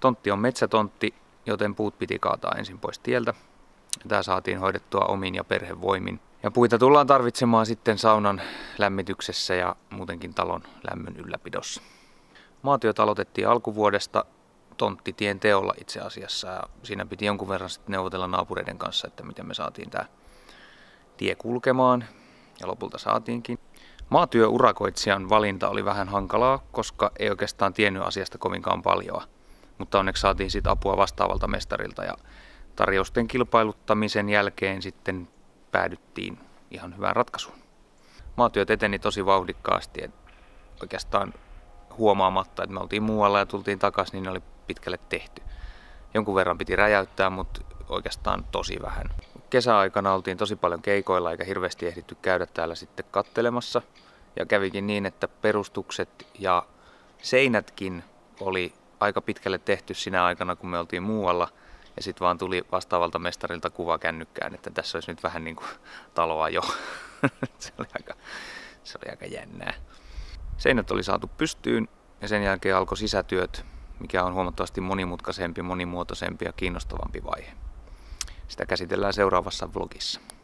Tontti on metsätontti, joten puut piti kaataa ensin pois tieltä. Tämä saatiin hoidettua omin ja perhevoimin. Ja puita tullaan tarvitsemaan sitten saunan lämmityksessä ja muutenkin talon lämmön ylläpidossa. Maatyöt aloitettiin alkuvuodesta tonttitien teolla itse asiassa. Ja siinä piti jonkun verran sitten neuvotella naapureiden kanssa, että miten me saatiin tämä tie kulkemaan. Ja lopulta saatiinkin. Maatyöurakoitsijan valinta oli vähän hankalaa, koska ei oikeastaan tiennyt asiasta kovinkaan paljoa mutta onneksi saatiin siitä apua vastaavalta mestarilta ja tarjousten kilpailuttamisen jälkeen sitten päädyttiin ihan hyvään ratkaisuun. Maatyöt eteni tosi vauhdikkaasti, ja oikeastaan huomaamatta, että me oltiin muualla ja tultiin takaisin, niin ne oli pitkälle tehty. Jonkun verran piti räjäyttää, mutta oikeastaan tosi vähän. Kesäaikana oltiin tosi paljon keikoilla eikä hirveästi ehditty käydä täällä sitten kattelemassa. Ja kävikin niin, että perustukset ja seinätkin oli aika pitkälle tehty sinä aikana, kun me oltiin muualla. Ja sitten vaan tuli vastaavalta mestarilta kuva kännykkään, että tässä olisi nyt vähän niin kuin taloa jo. se, oli aika, se oli aika jännää. Seinät oli saatu pystyyn ja sen jälkeen alkoi sisätyöt, mikä on huomattavasti monimutkaisempi, monimuotoisempi ja kiinnostavampi vaihe. Sitä käsitellään seuraavassa vlogissa.